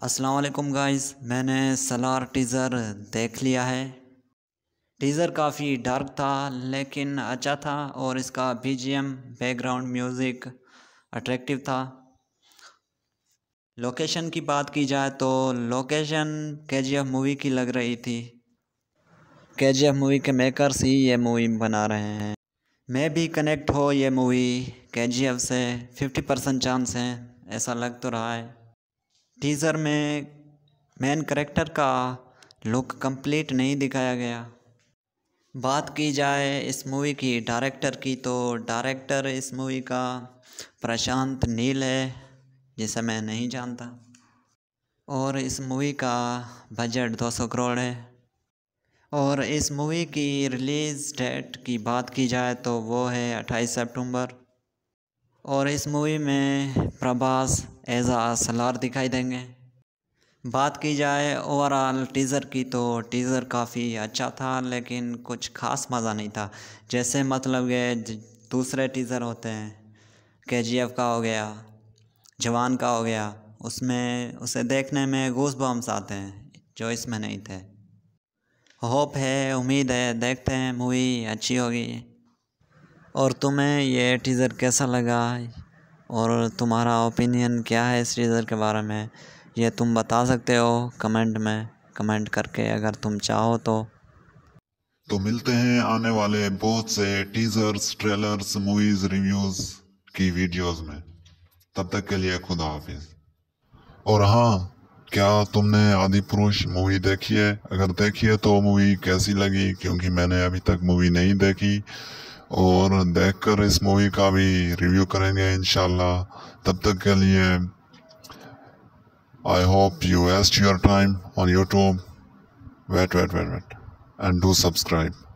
अस्सलाम वालेकुम गाइस मैंने सलार टीज़र देख लिया है टीज़र काफ़ी डार्क था लेकिन अच्छा था और इसका बीजीएम बैकग्राउंड म्यूज़िक अट्रैक्टिव था लोकेशन की बात की जाए तो लोकेशन के जी एफ मूवी की लग रही थी के जी एफ मूवी के मेकर्स ही ये मूवी बना रहे हैं मैं भी कनेक्ट हो ये मूवी के जी एफ से फिफ्टी परसेंट चांस है ऐसा लग तो रहा है टीज़र में मेन करेक्टर का लुक कंप्लीट नहीं दिखाया गया बात की जाए इस मूवी की डायरेक्टर की तो डायरेक्टर इस मूवी का प्रशांत नील है जिसे मैं नहीं जानता और इस मूवी का बजट 200 करोड़ है और इस मूवी की रिलीज़ डेट की बात की जाए तो वो है 28 सितंबर और इस मूवी में प्रभास एज आ सलार दिखाई देंगे बात की जाए ओवरऑल टीज़र की तो टीज़र काफ़ी अच्छा था लेकिन कुछ खास मज़ा नहीं था जैसे मतलब ये दूसरे टीज़र होते हैं के जी एफ का हो गया जवान का हो गया उसमें उसे देखने में घूस बॉम्स आते हैं जो इसमें नहीं थे होप है उम्मीद है देखते हैं मूवी अच्छी होगी और तुम्हें यह टीज़र कैसा लगा और तुम्हारा ओपिनियन क्या है इस रीज़र के बारे में ये तुम बता सकते हो कमेंट में कमेंट करके अगर तुम चाहो तो तो मिलते हैं आने वाले बहुत से टीजर्स ट्रेलर्स मूवीज़ रिव्यूज़ की वीडियोस में तब तक के लिए खुदा हाफिज और हाँ क्या तुमने आदि पुरुष मूवी देखी है अगर देखी है तो मूवी कैसी लगी क्योंकि मैंने अभी तक मूवी नहीं देखी और देख कर इस मूवी का भी रिव्यू करेंगे इन तब तक के लिए I hope you waste your time on YouTube wait wait wait wait and do subscribe